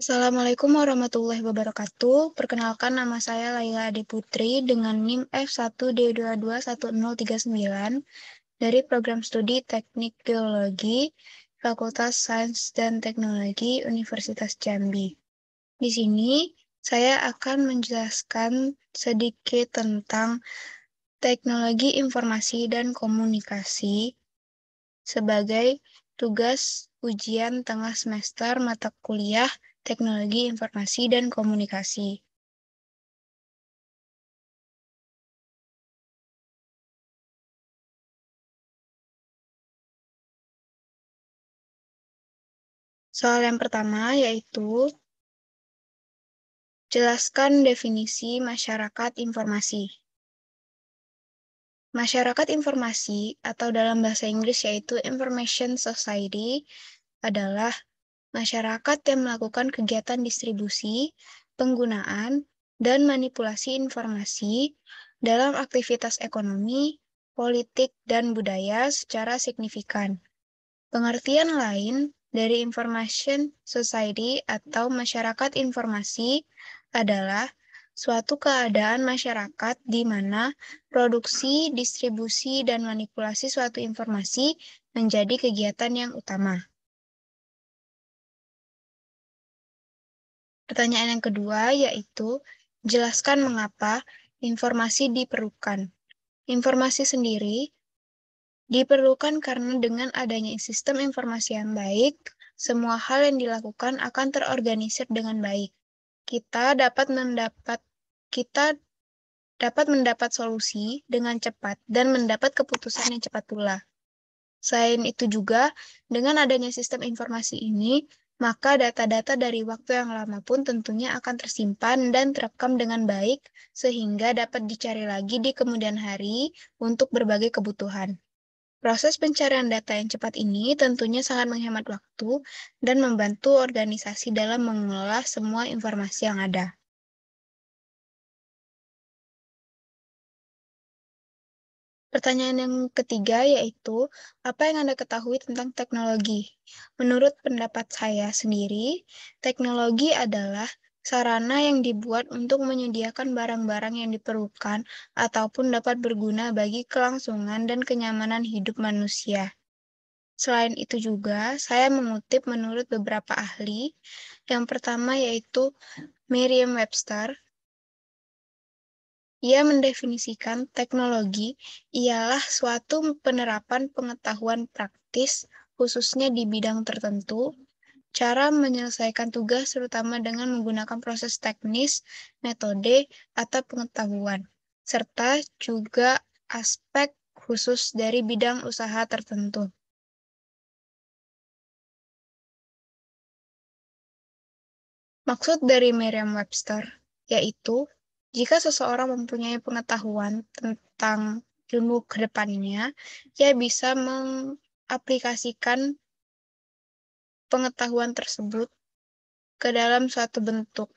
Assalamualaikum warahmatullahi wabarakatuh. Perkenalkan nama saya Laila Ade Putri dengan NIM F1D221039 dari program studi Teknik Geologi Fakultas Sains dan Teknologi Universitas Jambi. Di sini saya akan menjelaskan sedikit tentang teknologi informasi dan komunikasi sebagai tugas ujian tengah semester mata kuliah Teknologi Informasi dan Komunikasi. Soal yang pertama yaitu jelaskan definisi masyarakat informasi. Masyarakat informasi atau dalam bahasa Inggris yaitu information society adalah masyarakat yang melakukan kegiatan distribusi, penggunaan, dan manipulasi informasi dalam aktivitas ekonomi, politik, dan budaya secara signifikan. Pengertian lain dari information society atau masyarakat informasi adalah suatu keadaan masyarakat di mana produksi, distribusi, dan manipulasi suatu informasi menjadi kegiatan yang utama. Pertanyaan yang kedua yaitu, jelaskan mengapa informasi diperlukan. Informasi sendiri diperlukan karena dengan adanya sistem informasi yang baik, semua hal yang dilakukan akan terorganisir dengan baik. Kita dapat mendapat kita dapat mendapat solusi dengan cepat dan mendapat keputusan yang cepat pula. Selain itu juga, dengan adanya sistem informasi ini, maka data-data dari waktu yang lama pun tentunya akan tersimpan dan terekam dengan baik sehingga dapat dicari lagi di kemudian hari untuk berbagai kebutuhan. Proses pencarian data yang cepat ini tentunya sangat menghemat waktu dan membantu organisasi dalam mengelola semua informasi yang ada. Pertanyaan yang ketiga yaitu, apa yang Anda ketahui tentang teknologi? Menurut pendapat saya sendiri, teknologi adalah sarana yang dibuat untuk menyediakan barang-barang yang diperlukan ataupun dapat berguna bagi kelangsungan dan kenyamanan hidup manusia. Selain itu juga, saya mengutip menurut beberapa ahli. Yang pertama yaitu Merriam-Webster, ia mendefinisikan teknologi ialah suatu penerapan pengetahuan praktis, khususnya di bidang tertentu, cara menyelesaikan tugas terutama dengan menggunakan proses teknis, metode, atau pengetahuan, serta juga aspek khusus dari bidang usaha tertentu. Maksud dari Merriam-Webster yaitu jika seseorang mempunyai pengetahuan tentang ilmu kedepannya, ia bisa mengaplikasikan pengetahuan tersebut ke dalam suatu bentuk.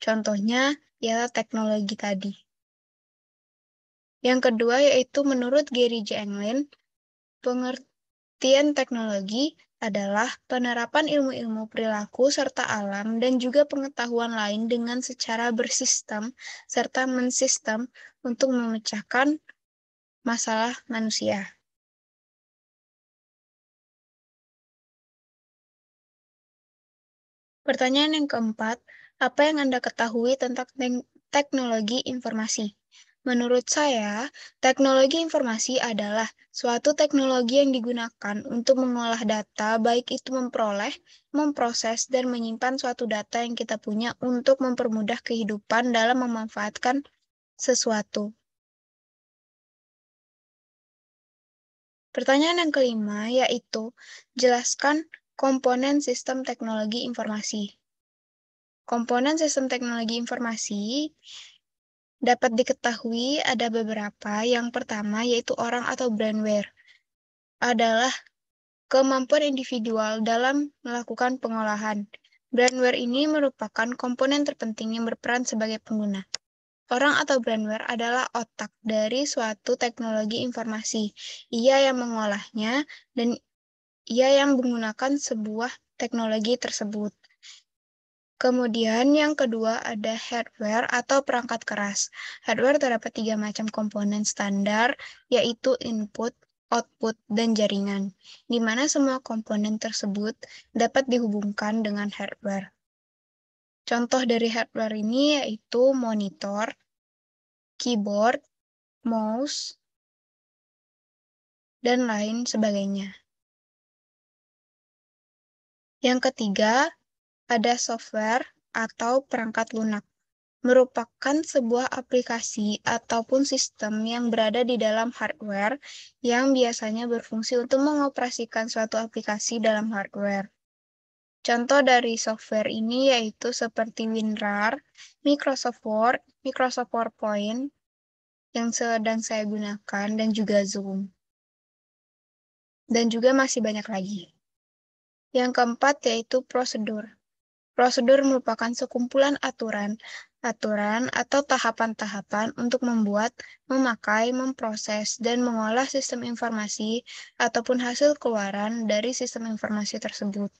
Contohnya ialah teknologi tadi. Yang kedua yaitu menurut Gary J. Englin, pengertian Pengertian teknologi adalah penerapan ilmu-ilmu perilaku serta alam dan juga pengetahuan lain dengan secara bersistem serta mensistem untuk memecahkan masalah manusia. Pertanyaan yang keempat, apa yang Anda ketahui tentang teknologi informasi? Menurut saya, teknologi informasi adalah suatu teknologi yang digunakan untuk mengolah data, baik itu memperoleh, memproses, dan menyimpan suatu data yang kita punya untuk mempermudah kehidupan dalam memanfaatkan sesuatu. Pertanyaan yang kelima yaitu, jelaskan komponen sistem teknologi informasi. Komponen sistem teknologi informasi Dapat diketahui ada beberapa. Yang pertama yaitu orang atau brandware adalah kemampuan individual dalam melakukan pengolahan. Brandware ini merupakan komponen terpenting yang berperan sebagai pengguna. Orang atau brandware adalah otak dari suatu teknologi informasi. Ia yang mengolahnya dan ia yang menggunakan sebuah teknologi tersebut. Kemudian yang kedua ada hardware atau perangkat keras. Hardware terdapat tiga macam komponen standar, yaitu input, output, dan jaringan, di mana semua komponen tersebut dapat dihubungkan dengan hardware. Contoh dari hardware ini yaitu monitor, keyboard, mouse, dan lain sebagainya. Yang ketiga, ada software atau perangkat lunak. Merupakan sebuah aplikasi ataupun sistem yang berada di dalam hardware yang biasanya berfungsi untuk mengoperasikan suatu aplikasi dalam hardware. Contoh dari software ini yaitu seperti WinRAR, Microsoft Word, Microsoft PowerPoint yang sedang saya gunakan dan juga Zoom. Dan juga masih banyak lagi. Yang keempat yaitu prosedur. Prosedur merupakan sekumpulan aturan, aturan atau tahapan-tahapan untuk membuat, memakai, memproses, dan mengolah sistem informasi ataupun hasil keluaran dari sistem informasi tersebut.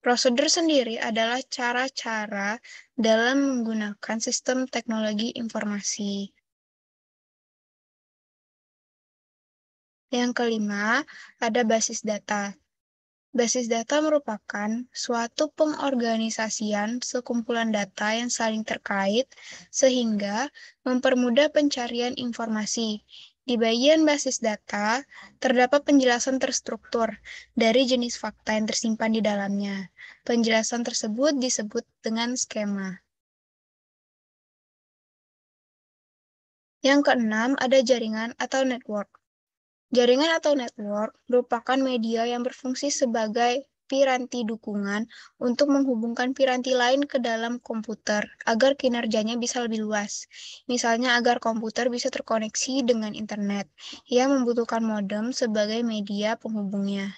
Prosedur sendiri adalah cara-cara dalam menggunakan sistem teknologi informasi. Yang kelima, ada basis data. Basis data merupakan suatu pengorganisasian sekumpulan data yang saling terkait sehingga mempermudah pencarian informasi. Di bagian basis data, terdapat penjelasan terstruktur dari jenis fakta yang tersimpan di dalamnya. Penjelasan tersebut disebut dengan skema. Yang keenam, ada jaringan atau network. Jaringan atau network merupakan media yang berfungsi sebagai piranti dukungan untuk menghubungkan piranti lain ke dalam komputer agar kinerjanya bisa lebih luas. Misalnya agar komputer bisa terkoneksi dengan internet yang membutuhkan modem sebagai media penghubungnya.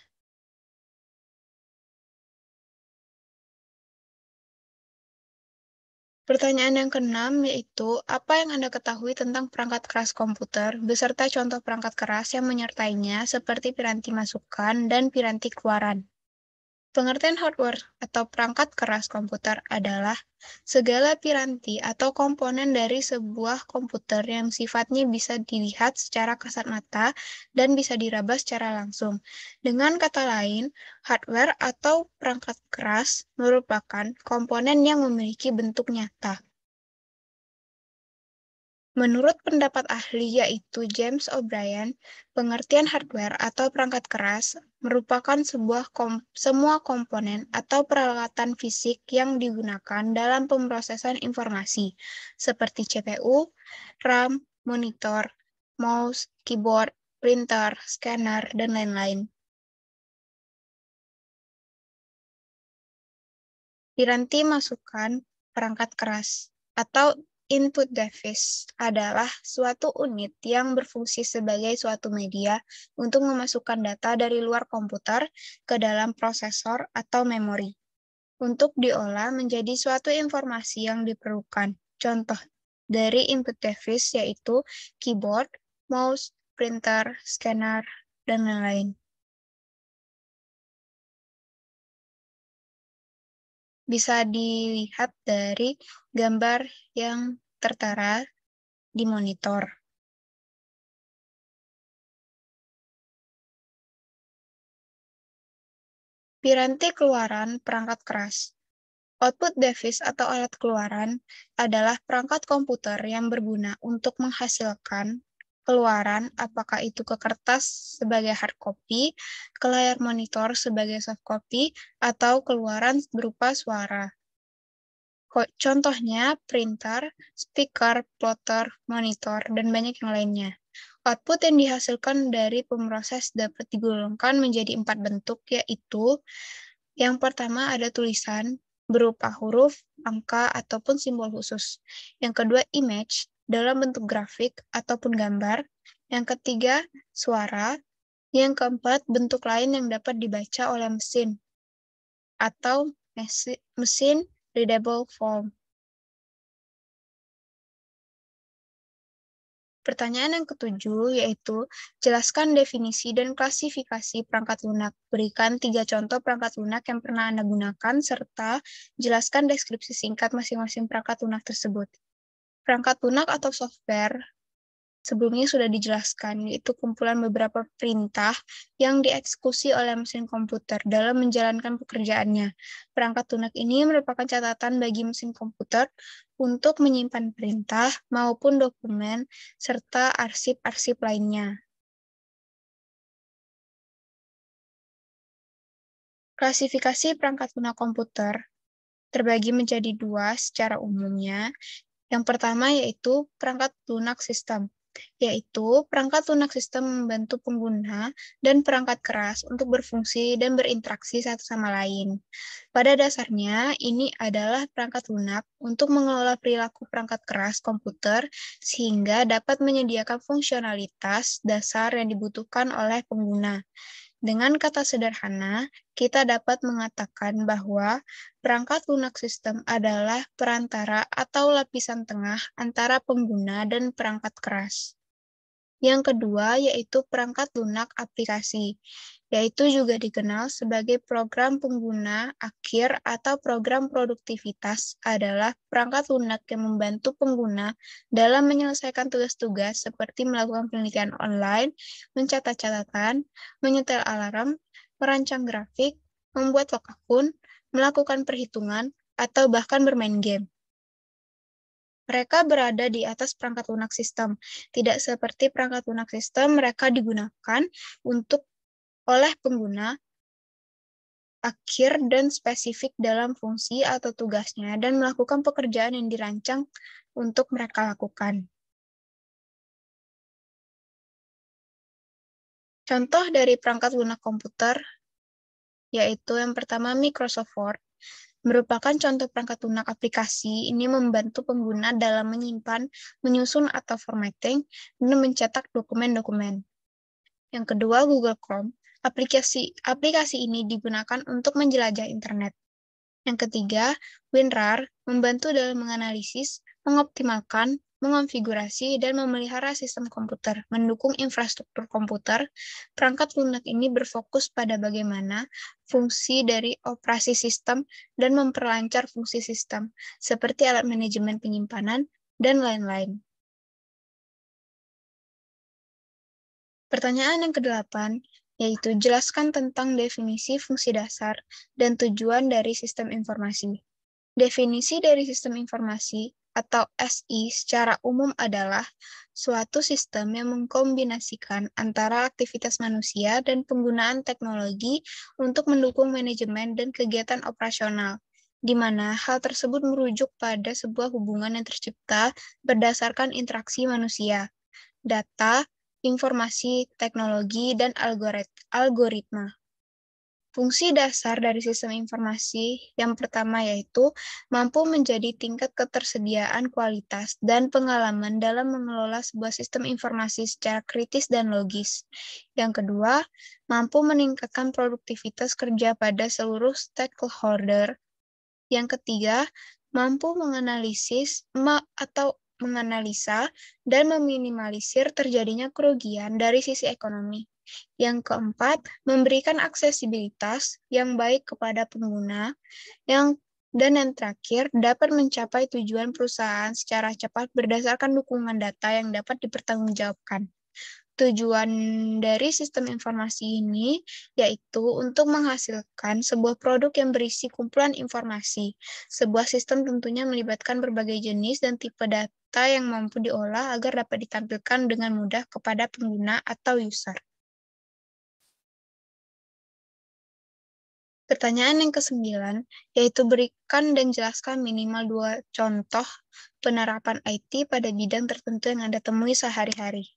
Pertanyaan yang keenam yaitu, apa yang Anda ketahui tentang perangkat keras komputer beserta contoh perangkat keras yang menyertainya seperti piranti masukan dan piranti keluaran? Pengertian hardware atau perangkat keras komputer adalah segala piranti atau komponen dari sebuah komputer yang sifatnya bisa dilihat secara kasat mata dan bisa diraba secara langsung. Dengan kata lain, hardware atau perangkat keras merupakan komponen yang memiliki bentuk nyata. Menurut pendapat ahli yaitu James O'Brien, pengertian hardware atau perangkat keras merupakan sebuah kom semua komponen atau peralatan fisik yang digunakan dalam pemrosesan informasi seperti CPU, RAM, monitor, mouse, keyboard, printer, scanner, dan lain-lain. Piranti masukan perangkat keras atau Input device adalah suatu unit yang berfungsi sebagai suatu media untuk memasukkan data dari luar komputer ke dalam prosesor atau memori untuk diolah menjadi suatu informasi yang diperlukan. Contoh dari input device yaitu keyboard, mouse, printer, scanner, dan lain-lain. bisa dilihat dari gambar yang tertera di monitor. Piranti keluaran perangkat keras. Output device atau alat keluaran adalah perangkat komputer yang berguna untuk menghasilkan keluaran apakah itu ke kertas sebagai hard copy, ke layar monitor sebagai soft copy, atau keluaran berupa suara. Contohnya printer, speaker, plotter, monitor, dan banyak yang lainnya. Output yang dihasilkan dari pemroses dapat digolongkan menjadi empat bentuk, yaitu yang pertama ada tulisan berupa huruf, angka, ataupun simbol khusus. Yang kedua image dalam bentuk grafik ataupun gambar. Yang ketiga suara. Yang keempat bentuk lain yang dapat dibaca oleh mesin atau mesin readable form. Pertanyaan yang ketujuh yaitu, jelaskan definisi dan klasifikasi perangkat lunak. Berikan tiga contoh perangkat lunak yang pernah Anda gunakan, serta jelaskan deskripsi singkat masing-masing perangkat lunak tersebut. Perangkat lunak atau software Sebelumnya sudah dijelaskan, yaitu kumpulan beberapa perintah yang dieksekusi oleh mesin komputer dalam menjalankan pekerjaannya. Perangkat lunak ini merupakan catatan bagi mesin komputer untuk menyimpan perintah maupun dokumen serta arsip-arsip lainnya. Klasifikasi perangkat lunak komputer terbagi menjadi dua secara umumnya. Yang pertama yaitu perangkat lunak sistem yaitu perangkat lunak sistem membantu pengguna dan perangkat keras untuk berfungsi dan berinteraksi satu sama lain. Pada dasarnya, ini adalah perangkat lunak untuk mengelola perilaku perangkat keras komputer sehingga dapat menyediakan fungsionalitas dasar yang dibutuhkan oleh pengguna. Dengan kata sederhana, kita dapat mengatakan bahwa perangkat lunak sistem adalah perantara atau lapisan tengah antara pengguna dan perangkat keras. Yang kedua yaitu perangkat lunak aplikasi, yaitu juga dikenal sebagai program pengguna akhir atau program produktivitas adalah perangkat lunak yang membantu pengguna dalam menyelesaikan tugas-tugas seperti melakukan penelitian online, mencatat catatan, menyetel alarm, merancang grafik, membuat lokakun, melakukan perhitungan, atau bahkan bermain game. Mereka berada di atas perangkat lunak sistem. Tidak seperti perangkat lunak sistem, mereka digunakan untuk oleh pengguna akhir dan spesifik dalam fungsi atau tugasnya dan melakukan pekerjaan yang dirancang untuk mereka lakukan. Contoh dari perangkat lunak komputer yaitu yang pertama Microsoft Word merupakan contoh perangkat lunak aplikasi. Ini membantu pengguna dalam menyimpan, menyusun atau formatting, dan mencetak dokumen-dokumen. Yang kedua, Google Chrome. Aplikasi, aplikasi ini digunakan untuk menjelajah internet. Yang ketiga, WinRAR membantu dalam menganalisis, mengoptimalkan, mengonfigurasi, dan memelihara sistem komputer, mendukung infrastruktur komputer. Perangkat lunak ini berfokus pada bagaimana fungsi dari operasi sistem dan memperlancar fungsi sistem, seperti alat manajemen penyimpanan, dan lain-lain. Pertanyaan yang kedelapan, yaitu jelaskan tentang definisi fungsi dasar dan tujuan dari sistem informasi. Definisi dari sistem informasi atau SI secara umum adalah suatu sistem yang mengkombinasikan antara aktivitas manusia dan penggunaan teknologi untuk mendukung manajemen dan kegiatan operasional, di mana hal tersebut merujuk pada sebuah hubungan yang tercipta berdasarkan interaksi manusia, data, informasi, teknologi, dan algoritma. Fungsi dasar dari sistem informasi yang pertama yaitu mampu menjadi tingkat ketersediaan kualitas dan pengalaman dalam mengelola sebuah sistem informasi secara kritis dan logis. Yang kedua, mampu meningkatkan produktivitas kerja pada seluruh stakeholder. Yang ketiga, mampu menganalisis ma atau menganalisa dan meminimalisir terjadinya kerugian dari sisi ekonomi. Yang keempat, memberikan aksesibilitas yang baik kepada pengguna. Yang dan yang terakhir, dapat mencapai tujuan perusahaan secara cepat berdasarkan dukungan data yang dapat dipertanggungjawabkan. Tujuan dari sistem informasi ini yaitu untuk menghasilkan sebuah produk yang berisi kumpulan informasi. Sebuah sistem tentunya melibatkan berbagai jenis dan tipe data yang mampu diolah agar dapat ditampilkan dengan mudah kepada pengguna atau user. Pertanyaan yang kesembilan, yaitu berikan dan jelaskan minimal dua contoh penerapan IT pada bidang tertentu yang Anda temui sehari-hari.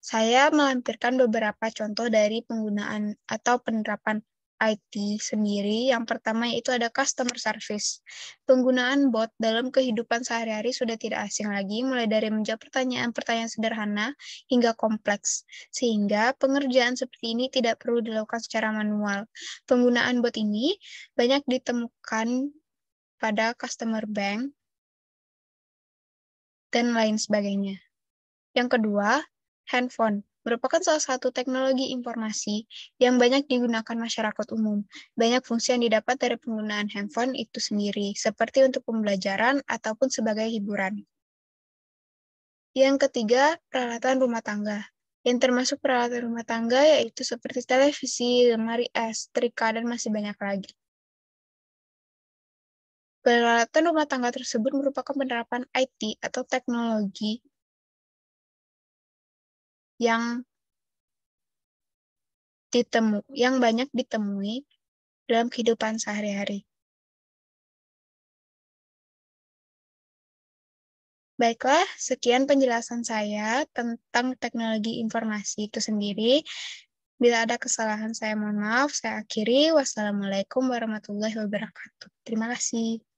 Saya melampirkan beberapa contoh dari penggunaan atau penerapan IT sendiri, yang pertama itu ada customer service. Penggunaan bot dalam kehidupan sehari-hari sudah tidak asing lagi, mulai dari menjawab pertanyaan-pertanyaan sederhana hingga kompleks. Sehingga pengerjaan seperti ini tidak perlu dilakukan secara manual. Penggunaan bot ini banyak ditemukan pada customer bank dan lain sebagainya. Yang kedua, handphone merupakan salah satu teknologi informasi yang banyak digunakan masyarakat umum. Banyak fungsi yang didapat dari penggunaan handphone itu sendiri, seperti untuk pembelajaran ataupun sebagai hiburan. Yang ketiga, peralatan rumah tangga. Yang termasuk peralatan rumah tangga yaitu seperti televisi, lemari es, trika, dan masih banyak lagi. Peralatan rumah tangga tersebut merupakan penerapan IT atau teknologi yang ditemu yang banyak ditemui dalam kehidupan sehari-hari. Baiklah, sekian penjelasan saya tentang teknologi informasi itu sendiri. Bila ada kesalahan saya mohon maaf, saya akhiri. Wassalamualaikum warahmatullahi wabarakatuh. Terima kasih.